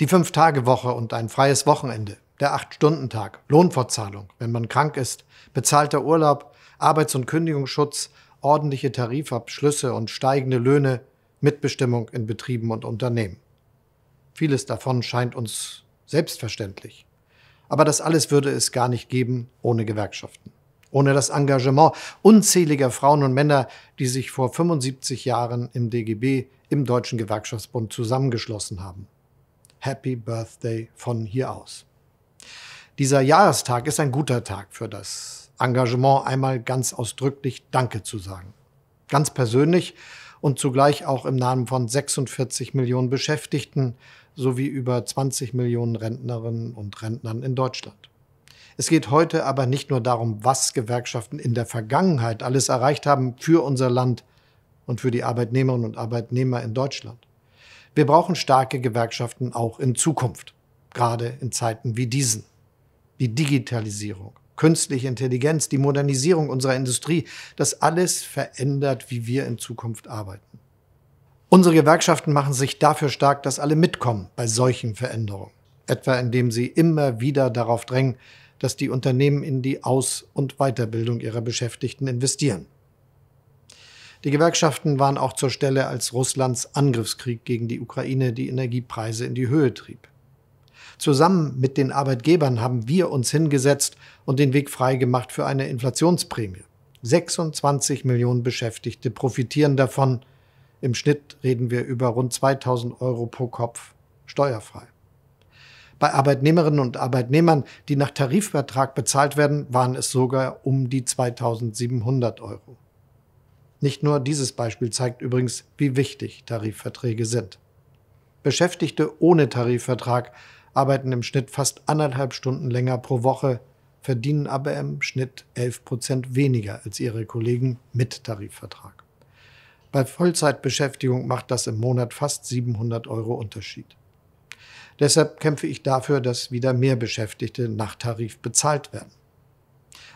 Die Fünf-Tage-Woche und ein freies Wochenende, der Acht-Stunden-Tag, Lohnfortzahlung, wenn man krank ist, bezahlter Urlaub, Arbeits- und Kündigungsschutz, ordentliche Tarifabschlüsse und steigende Löhne, Mitbestimmung in Betrieben und Unternehmen. Vieles davon scheint uns selbstverständlich. Aber das alles würde es gar nicht geben ohne Gewerkschaften, ohne das Engagement unzähliger Frauen und Männer, die sich vor 75 Jahren im DGB, im Deutschen Gewerkschaftsbund zusammengeschlossen haben. Happy Birthday von hier aus. Dieser Jahrestag ist ein guter Tag für das Engagement, einmal ganz ausdrücklich Danke zu sagen. Ganz persönlich und zugleich auch im Namen von 46 Millionen Beschäftigten sowie über 20 Millionen Rentnerinnen und Rentnern in Deutschland. Es geht heute aber nicht nur darum, was Gewerkschaften in der Vergangenheit alles erreicht haben für unser Land und für die Arbeitnehmerinnen und Arbeitnehmer in Deutschland. Wir brauchen starke Gewerkschaften auch in Zukunft, gerade in Zeiten wie diesen. Die Digitalisierung, künstliche Intelligenz, die Modernisierung unserer Industrie, das alles verändert, wie wir in Zukunft arbeiten. Unsere Gewerkschaften machen sich dafür stark, dass alle mitkommen bei solchen Veränderungen, etwa indem sie immer wieder darauf drängen, dass die Unternehmen in die Aus- und Weiterbildung ihrer Beschäftigten investieren. Die Gewerkschaften waren auch zur Stelle, als Russlands Angriffskrieg gegen die Ukraine die Energiepreise in die Höhe trieb. Zusammen mit den Arbeitgebern haben wir uns hingesetzt und den Weg freigemacht für eine Inflationsprämie. 26 Millionen Beschäftigte profitieren davon. Im Schnitt reden wir über rund 2000 Euro pro Kopf steuerfrei. Bei Arbeitnehmerinnen und Arbeitnehmern, die nach Tarifvertrag bezahlt werden, waren es sogar um die 2700 Euro. Nicht nur dieses Beispiel zeigt übrigens, wie wichtig Tarifverträge sind. Beschäftigte ohne Tarifvertrag arbeiten im Schnitt fast anderthalb Stunden länger pro Woche, verdienen aber im Schnitt 11 Prozent weniger als ihre Kollegen mit Tarifvertrag. Bei Vollzeitbeschäftigung macht das im Monat fast 700 Euro Unterschied. Deshalb kämpfe ich dafür, dass wieder mehr Beschäftigte nach Tarif bezahlt werden.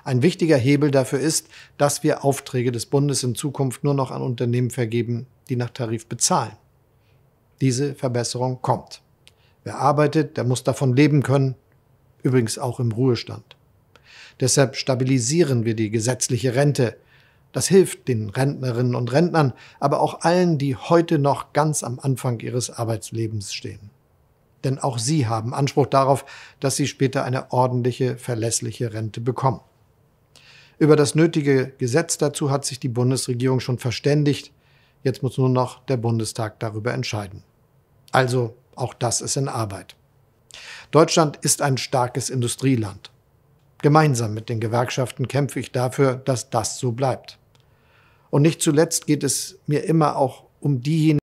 Ein wichtiger Hebel dafür ist, dass wir Aufträge des Bundes in Zukunft nur noch an Unternehmen vergeben, die nach Tarif bezahlen. Diese Verbesserung kommt. Wer arbeitet, der muss davon leben können, übrigens auch im Ruhestand. Deshalb stabilisieren wir die gesetzliche Rente. Das hilft den Rentnerinnen und Rentnern, aber auch allen, die heute noch ganz am Anfang ihres Arbeitslebens stehen. Denn auch sie haben Anspruch darauf, dass sie später eine ordentliche, verlässliche Rente bekommen. Über das nötige Gesetz dazu hat sich die Bundesregierung schon verständigt. Jetzt muss nur noch der Bundestag darüber entscheiden. Also auch das ist in Arbeit. Deutschland ist ein starkes Industrieland. Gemeinsam mit den Gewerkschaften kämpfe ich dafür, dass das so bleibt. Und nicht zuletzt geht es mir immer auch um diejenigen,